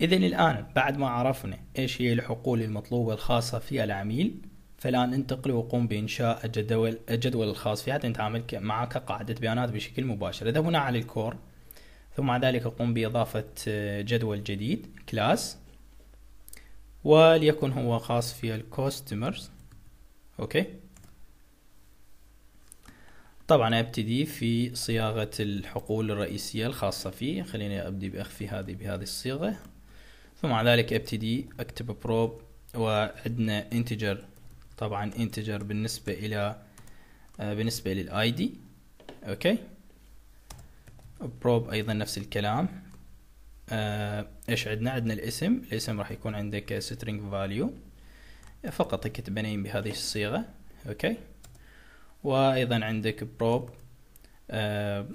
إذا الآن بعد ما عرفنا إيش هي الحقول المطلوبة الخاصة في العميل فالآن انتقل وقوم بإنشاء الجدول, الجدول الخاص فيه حتى نتعامل معه كقاعدة بيانات بشكل مباشر إذا هنا على الكور ثم بعد ذلك أقوم بإضافة آه، جدول جديد كلاس وليكن هو خاص في الكوستمرز أوكي طبعا ابتدي في صياغة الحقول الرئيسية الخاصة فيه خليني ابدي باخفي هذه بهذه الصيغة ثم على ذلك ابتدي اكتب بروب وعندنا انتجر طبعا انتجر بالنسبه الى آه، بالنسبه للاي دي اوكي بروب ايضا نفس الكلام آه، ايش عندنا عندنا الاسم الاسم راح يكون عندك string value فقط تكتبين بهذه الصيغه اوكي وايضا عندك بروب آه،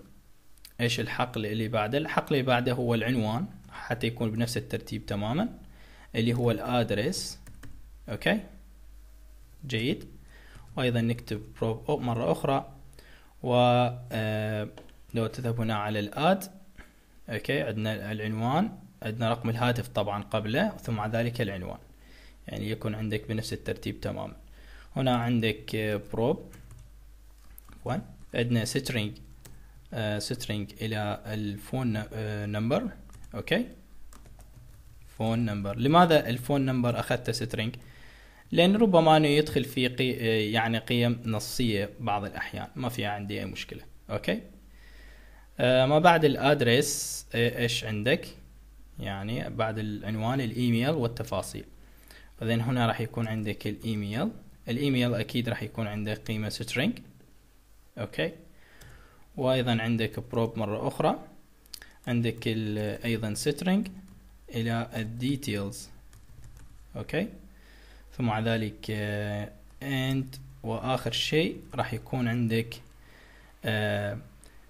ايش الحقل اللي بعده الحقل اللي بعده هو العنوان حتى يكون بنفس الترتيب تماما اللي هو الادرس اوكي جيد وايضا نكتب بروب أو مره اخرى و آه، لو تذهب هنا على الاد اوكي عندنا العنوان عندنا رقم الهاتف طبعا قبله ثم بعد ذلك العنوان يعني يكون عندك بنفس الترتيب تماما هنا عندك بروب آه، 1 عندنا سترينج سترينج آه، الى الفون نمبر اوكي فون نمبر لماذا الفون نمبر اخذته سترينج لان ربما انه يدخل في قي... يعني قيم نصيه بعض الاحيان ما في عندي اي مشكله اوكي آه ما بعد الادرس إيه، ايش عندك يعني بعد العنوان الايميل والتفاصيل اذا هنا راح يكون عندك الايميل الايميل اكيد راح يكون عندك قيمه سترينج اوكي وايضا عندك بروب مره اخرى عندك ايضا سترينج إلى الديتيلز أوكي ثم على ذلك اند آه، وآخر شيء راح يكون عندك آه،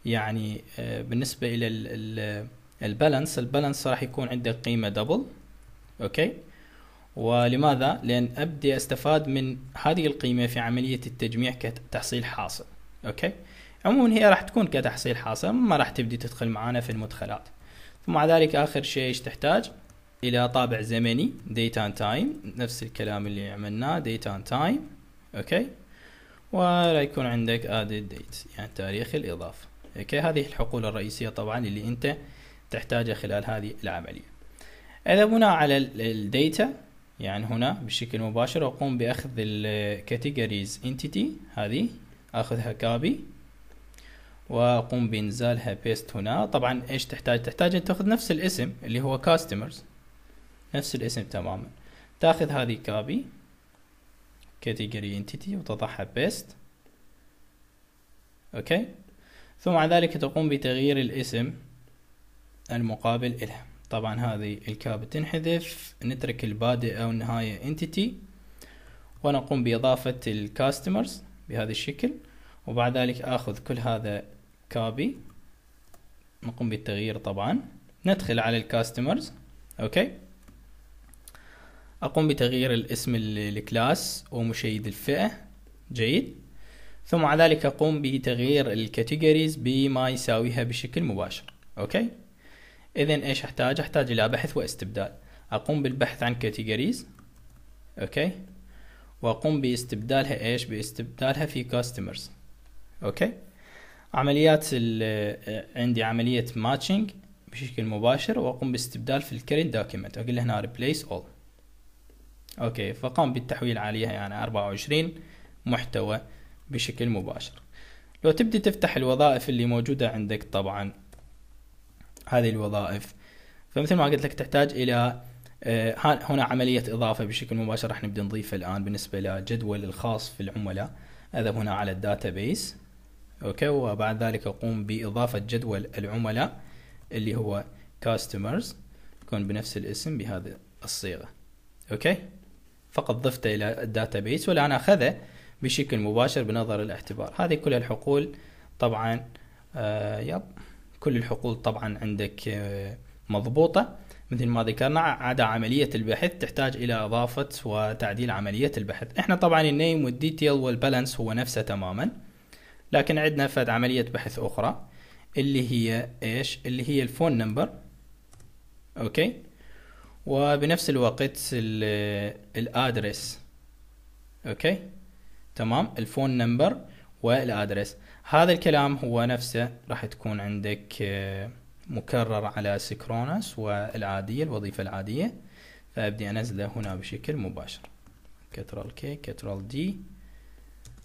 يعني آه، بالنسبة إلى البالانس البالانس راح يكون عندك قيمة دبل أوكي ولماذا؟ لأن أبدي أستفاد من هذه القيمة في عملية التجميع كتحصيل حاصل أوكي عموما هي راح تكون كتحصيل حاصل ما راح تبدي تدخل معانا في المدخلات ثم مع ذلك اخر شيء ايش تحتاج؟ الى طابع زمني date and time نفس الكلام اللي عملناه date and time اوكي ولا يكون عندك ادد date يعني تاريخ الاضافه اوكي هذه الحقول الرئيسيه طبعا اللي انت تحتاجها خلال هذه العمليه اذا بناء على الديتا يعني هنا بشكل مباشر اقوم باخذ الكاتيجوريز انتيتي هذه اخذها كابي واقوم بانزالها بيست هنا طبعا ايش تحتاج تحتاج ان تاخذ نفس الاسم اللي هو كاستمرز نفس الاسم تماما تاخذ هذه كابي كاتيجوري انتيتي وتضعها بيست اوكي ثم بعد ذلك تقوم بتغيير الاسم المقابل لها طبعا هذه الكاب تنحذف نترك البادئ او النهاية انتيتي ونقوم باضافة الكاستمرز بهذا الشكل وبعد ذلك اخذ كل هذا كوبي نقوم بالتغيير طبعا ندخل على الكاستمرز اوكي اقوم بتغيير الاسم للكلاس ومشيد الفئه جيد ثم على ذلك اقوم بتغيير الكاتيجوريز بما يساويها بشكل مباشر اوكي اذا ايش احتاج احتاج الى بحث واستبدال اقوم بالبحث عن كاتيجوريز اوكي واقوم باستبدالها ايش باستبدالها في كاستمرز اوكي عمليات عندي عمليه ماتشنج بشكل مباشر واقوم باستبدال في الكرنت دوكيمنت اقول هنا ريبليس اول اوكي فقام بالتحويل عليها يعني 24 محتوى بشكل مباشر لو تبدي تفتح الوظائف اللي موجودة عندك طبعا هذه الوظائف فمثل ما قلت لك تحتاج إلى آه، هنا عملية إضافة بشكل مباشر راح نبدأ نضيفها الآن بالنسبة لجدول الخاص في العملاء أذهب هنا على الداتابيس اوكي وبعد ذلك اقوم باضافه جدول العملاء اللي هو كاستمرز يكون بنفس الاسم بهذه الصيغه اوكي فقط ضفته الى الداتابيس والان اخذه بشكل مباشر بنظر الاعتبار هذه كل الحقول طبعا آه يب كل الحقول طبعا عندك آه مضبوطه مثل ما ذكرنا عدا عملية البحث تحتاج إلى إضافة وتعديل عملية البحث إحنا طبعا النيم والديتيل والبالانس هو نفسه تماما لكن عندنا فد عملية بحث أخرى اللي هي إيش اللي هي الفون نمبر أوكي وبنفس الوقت الادرس اوكي تمام الفون نمبر والادرس هذا الكلام هو نفسه راح تكون عندك آه، مكرر على سكرونس والعادية الوظيفة العادية فابدي انزله هنا بشكل مباشر كترول كي كترول دي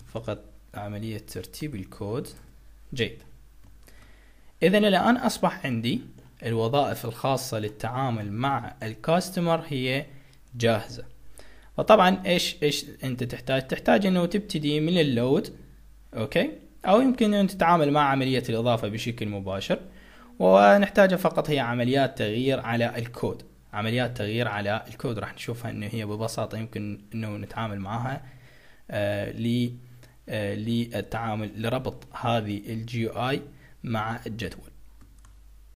فقط عملية ترتيب الكود جيد إذا الآن أصبح عندي الوظائف الخاصة للتعامل مع الكاستمر هي جاهزة وطبعا ايش ايش انت تحتاج تحتاج انه تبتدي من اللود اوكي او يمكن ان تتعامل مع عملية الاضافة بشكل مباشر ونحتاجها فقط هي عمليات تغيير على الكود عمليات تغيير على الكود راح نشوفها انه هي ببساطة يمكن انه نتعامل معها آه آه، للتعامل لربط هذه الجي او اي مع الجدول